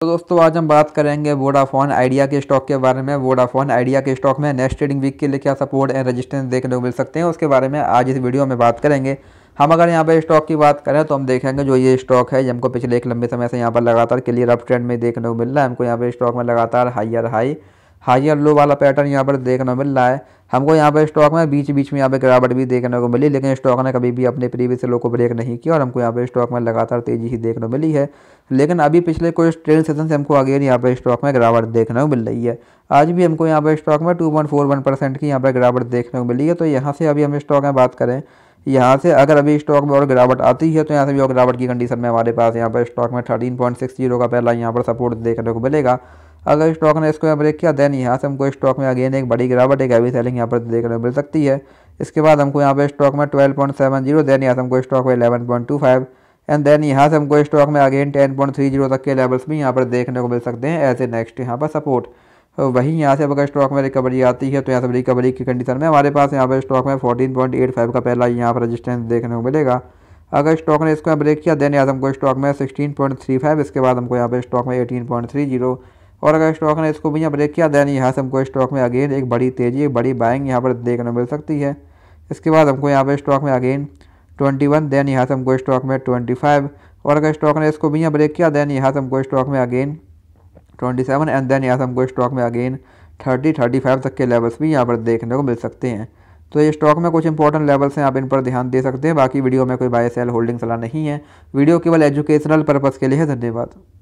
तो दोस्तों आज हम बात करेंगे वोडाफोन आइडिया के स्टॉक के बारे में वोडाफोन आइडिया के स्टॉक में नेक्स्ट ट्रेडिंग वीक के लिए क्या सपोर्ट एंड रेजिस्टेंस देखने को मिल सकते हैं उसके बारे में आज इस वीडियो में बात करेंगे हम अगर यहाँ पर स्टॉक की बात करें तो हम देखेंगे जो ये स्टॉक है हमको पिछले एक लंबे समय से यहाँ पर लगातार क्लियर अप ट्रेंड में देखने को मिल रहा है हमको यहाँ पर स्टॉक में लगातार हाइयर हाई हाई और लो वाला पैटर्न यहाँ पर देखने को मिल रहा है हमको यहाँ पर स्टॉक में बीच बीच में यहाँ पर गिरावट भी देखने को मिली लेकिन स्टॉक ने कभी भी अपने प्रीवियस लो को ब्रेक नहीं किया और हमको यहाँ पर स्टॉक में लगातार तेज़ी ही देखने को मिली है लेकिन अभी पिछले कुछ ट्रेड सेशन से हमको अगेन यहाँ पर स्टॉक में गिरावट देखने को मिल रही है आज भी हमको यहाँ पर स्टॉक में टू की यहाँ पर गिरावट देखने को मिली है तो यहाँ से अभी हम स्टॉक में बात करें यहाँ से अगर अभी स्टॉक में और गिरावट आती है तो यहाँ से भी और गिरावट की कंडीशन में हमारे पास यहाँ पर स्टॉक में थर्टीन पॉइंट सिक्स जीरो का पहला यहाँ पर सपोर्ट देखने को मिलेगा अगर स्टॉक ने इसको यहाँ ब्रेक किया देन यहाँ से हमको स्टॉक में अगेन एक बड़ी गिरावट एक हैवी सेलिंग यहाँ पर देखने को मिल सकती है इसके बाद हमको यहाँ पर स्टॉक में ट्वेल्व पॉइंट जीरो देन यहाँ से हमको स्टॉक में point two five and then यहाँ से हमको स्टॉक में again ten point three zero तक के लेवल्स भी यहाँ पर देखने को मिल सकते हैं एज ए नेक्स्ट यहाँ पर सपोर्ट तो वहीं यहाँ से अगर स्टॉक में रिकवरी आती है तो यहाँ से रिकवरी की कंडीशन में हमारे पास यहाँ पर स्टॉक में फाइव का पहला यहाँ पर रजिस्टेंस देखने को मिलेगा अगर स्टॉक ने इसको ब्रेक किया देन यहाँ से हमको स्टॉक में फाइव इसके बाद हमको यहाँ पर स्टॉक में जीरो और अगर स्टॉक ने इसको भी यहाँ ब्रेक किया दैन यहाँ से हमको स्टॉक में अगेन एक बड़ी तेज़ी एक बड़ी बाइंग यहाँ पर देखने मिल सकती है इसके बाद हमको यहाँ पर स्टॉक में अगेन 21 दैन यहाँ से हमको स्टॉक में 25 और अगर स्टॉक ने इसको भी यहाँ ब्रेक किया दैन यहाँ से हमको स्टॉक में अगेन 27 एंड देन यहाँ से हमको स्टॉक में अगेन 30 35 तक के लेवल्स भी यहाँ पर देखने को मिल सकते हैं तो ये स्टॉक में कुछ इंपॉर्टेंट लेवल्स हैं आप इन पर ध्यान दे सकते हैं बाकी वीडियो में कोई बाय सेल होल्डिंग सलाह नहीं है वीडियो केवल एजुकेशनल पर्पज़ के लिए है धन्यवाद